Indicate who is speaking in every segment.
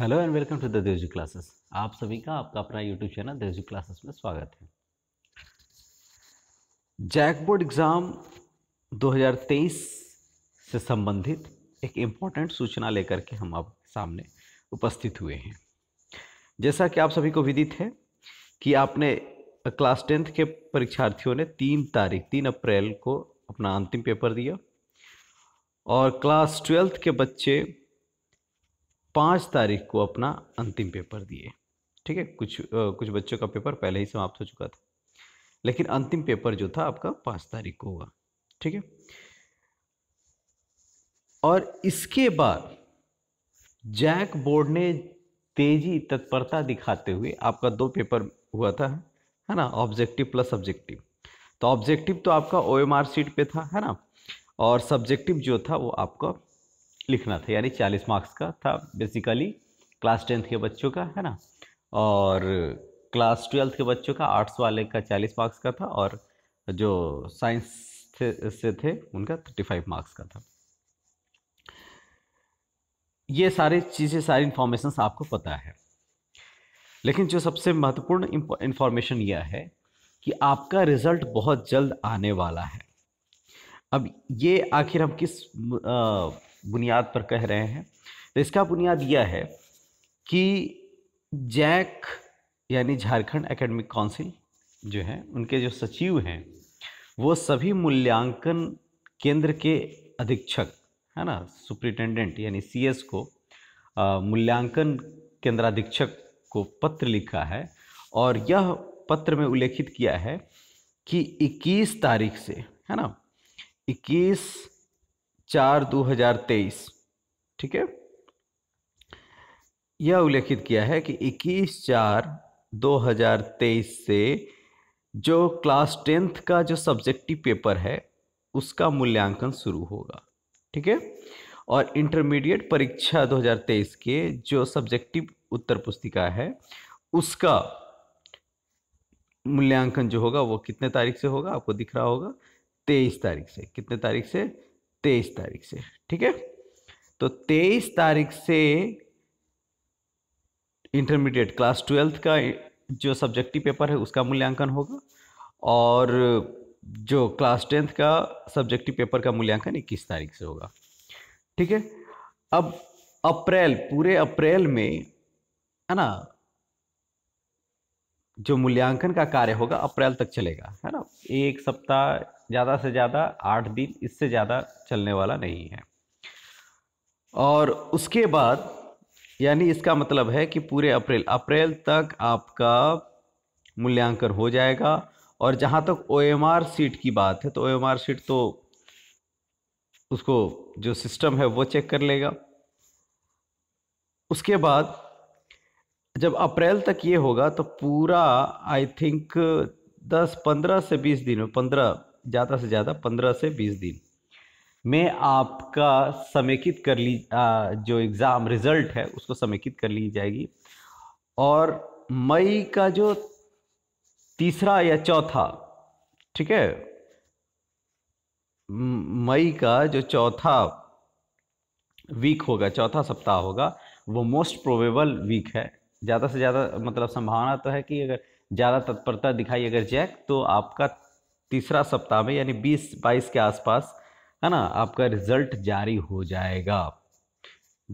Speaker 1: hello and welcome to the Devji classes आप सभी का आपका अपना यूट्यूब चैनल देवजी क्लासेस में स्वागत है जैकबोर्ड एग्ज़ाम 2023 से संबंधित एक इम्पोर्टेंट सूचना लेकर के हम आपके सामने उपस्थित हुए हैं जैसा कि आप सभी को विदित है कि आपने क्लास टेंथ के परीक्षार्थियों ने तीन तारीख तीन अप्रैल को अपना अंतिम पेपर दिया और क्लास ट्वेल्थ के बच्चे पाँच तारीख को अपना अंतिम पेपर दिए ठीक है कुछ आ, कुछ बच्चों का पेपर पहले ही समाप्त हो चुका था लेकिन अंतिम पेपर जो था आपका पाँच तारीख को हुआ ठीक है और इसके बाद जैक बोर्ड ने तेजी तत्परता दिखाते हुए आपका दो पेपर हुआ था है ना ऑब्जेक्टिव प्लस सब्जेक्टिव तो ऑब्जेक्टिव तो आपका ओ एम आर सीट पे था है ना और सब्जेक्टिव जो था वो आपका लिखना था यानी चालीस मार्क्स का था बेसिकली क्लास टेंथ के बच्चों का है ना और क्लास ट्वेल्थ के बच्चों का आर्ट्स वाले का चालीस मार्क्स का था और जो साइंस से थे उनका थर्टी फाइव मार्क्स का था ये सारी चीज़ें सारी इन्फॉर्मेशन आपको पता है लेकिन जो सबसे महत्वपूर्ण इन्फॉर्मेशन यह है कि आपका रिजल्ट बहुत जल्द आने वाला है अब ये आखिर हम किस आ, बुनियाद पर कह रहे हैं तो इसका बुनियाद यह है कि जैक यानी झारखंड एकेडमिक काउंसिल जो है उनके जो सचिव हैं वो सभी मूल्यांकन केंद्र के अधीक्षक है ना सुप्रिटेंडेंट यानी सीएस को मूल्यांकन केंद्राधीक्षक को पत्र लिखा है और यह पत्र में उल्लेखित किया है कि 21 तारीख से है ना चार दो हजार तेईस ठीक है यह उल्लेखित किया है कि इक्कीस चार दो हजार तेईस से जो क्लास टेंथ का जो सब्जेक्टिव पेपर है उसका मूल्यांकन शुरू होगा ठीक है और इंटरमीडिएट परीक्षा 2023 के जो सब्जेक्टिव उत्तर पुस्तिका है उसका मूल्यांकन जो होगा वो कितने तारीख से होगा आपको दिख रहा होगा तेईस तारीख से कितने तारीख से तेईस तारीख से ठीक है तो तेईस तारीख से इंटरमीडिएट क्लास ट्वेल्थ का जो सब्जेक्टिव पेपर है उसका मूल्यांकन होगा और जो क्लास टेंथ का सब्जेक्टिव पेपर का मूल्यांकन इक्कीस तारीख से होगा ठीक है अब अप्रैल पूरे अप्रैल में है ना जो मूल्यांकन का कार्य होगा अप्रैल तक चलेगा है ना एक सप्ताह ज़्यादा से ज़्यादा आठ दिन इससे ज़्यादा चलने वाला नहीं है और उसके बाद यानी इसका मतलब है कि पूरे अप्रैल अप्रैल तक आपका मूल्यांकन हो जाएगा और जहाँ तक ओ एम आर सीट की बात है तो ओ एम आर सीट तो उसको जो सिस्टम है वो चेक कर लेगा उसके बाद जब अप्रैल तक ये होगा तो पूरा आई थिंक दस पंद्रह से बीस दिन में पंद्रह ज़्यादा से ज़्यादा पंद्रह से बीस दिन में आपका समेकित कर ली जो एग्ज़ाम रिज़ल्ट है उसको समेकित कर ली जाएगी और मई का जो तीसरा या चौथा ठीक है मई का जो चौथा वीक होगा चौथा सप्ताह होगा वो मोस्ट प्रोबेबल वीक है ज़्यादा से ज़्यादा मतलब संभावना तो है कि अगर ज़्यादा तत्परता दिखाई अगर जैक तो आपका तीसरा सप्ताह में यानी बीस बाईस के आसपास है ना आपका रिजल्ट जारी हो जाएगा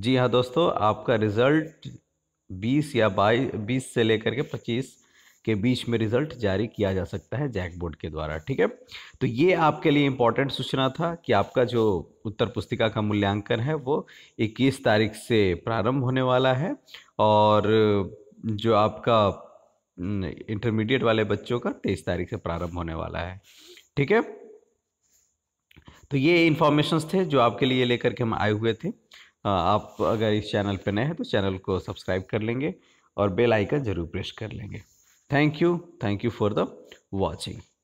Speaker 1: जी हाँ दोस्तों आपका रिजल्ट बीस या बाईस बीस से लेकर के पच्चीस के बीच में रिजल्ट जारी किया जा सकता है जैक बोर्ड के द्वारा ठीक है तो ये आपके लिए इम्पोर्टेंट सूचना था कि आपका जो उत्तर पुस्तिका का मूल्यांकन है वो 21 तारीख से प्रारंभ होने वाला है और जो आपका इंटरमीडिएट वाले बच्चों का तेईस तारीख से प्रारंभ होने वाला है ठीक है तो ये इन्फॉर्मेशन थे जो आपके लिए लेकर के हम आए हुए थे आप अगर इस चैनल पर नए हैं तो चैनल को सब्सक्राइब कर लेंगे और बेल आइकन जरूर प्रेस कर लेंगे thank you thank you for the watching